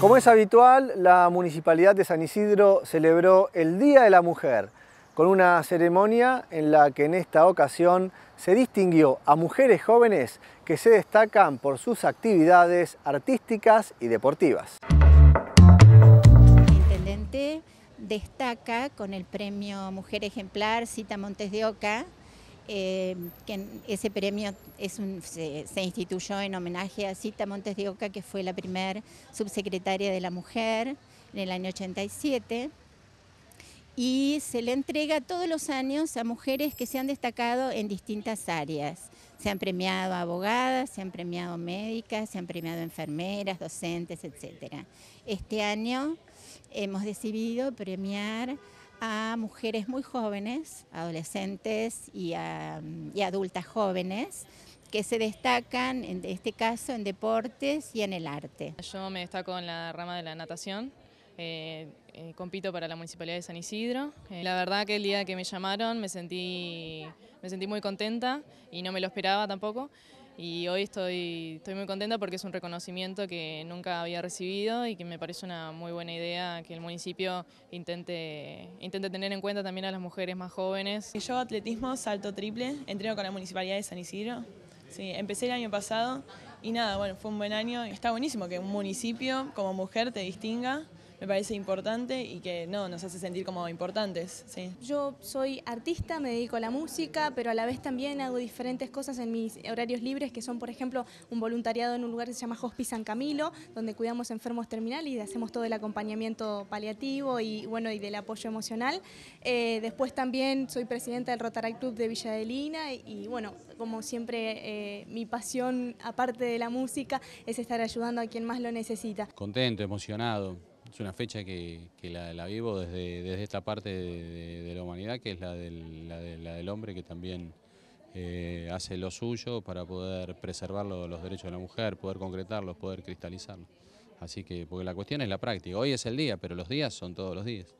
Como es habitual, la Municipalidad de San Isidro celebró el Día de la Mujer, con una ceremonia en la que en esta ocasión se distinguió a mujeres jóvenes que se destacan por sus actividades artísticas y deportivas. El intendente destaca con el premio Mujer Ejemplar Cita Montes de Oca eh, que ese premio es se, instituyó en homenaje a Cita Montes de Oca, que fue la primer subsecretaria de la mujer en el año 87. Y se le entrega todos los años a mujeres que se han destacado en distintas áreas. Se han premiado abogadas, se han premiado médicas, se han premiado enfermeras, docentes, etc. Este año hemos decidido premiar a mujeres muy jóvenes, adolescentes y, adultas jóvenes que se destacan, en este caso, en deportes y en el arte. Yo me destaco en la rama de la natación, eh, eh, compito para la Municipalidad de San Isidro. Eh, la verdad que el día que me llamaron me sentí, me sentí muy contenta y no me lo esperaba tampoco y hoy estoy, estoy muy contenta porque es un reconocimiento que nunca había recibido y que me parece una muy buena idea que el municipio intente, intente tener en cuenta también a las mujeres más jóvenes. Yo atletismo, salto triple, entreno con la Municipalidad de San Isidro. Sí, empecé el año pasado y nada, bueno, fue un buen año. Está buenísimo que un municipio como mujer te distinga me parece importante y que no, nos hace sentir como importantes. Yo soy artista, me dedico a la música, pero a la vez también hago diferentes cosas en mis horarios libres, que son, por ejemplo, un voluntariado en un lugar que se llama Hospice San Camilo, donde cuidamos enfermos terminales y hacemos todo el acompañamiento paliativo y, bueno, y del apoyo emocional. Eh, después también soy presidenta del Rotary Club de Villa de Lina y, bueno, como siempre, eh, mi pasión, aparte de la música, es estar ayudando a quien más lo necesita. Contento, emocionado es una fecha que, la, vivo desde, esta parte de, la humanidad, que es la del, hombre que también eh, hace lo suyo para poder preservar los derechos de la mujer, poder concretarlos, poder cristalizarlos. Así que, porque la cuestión es la práctica. Hoy es el día, pero los días son todos los días.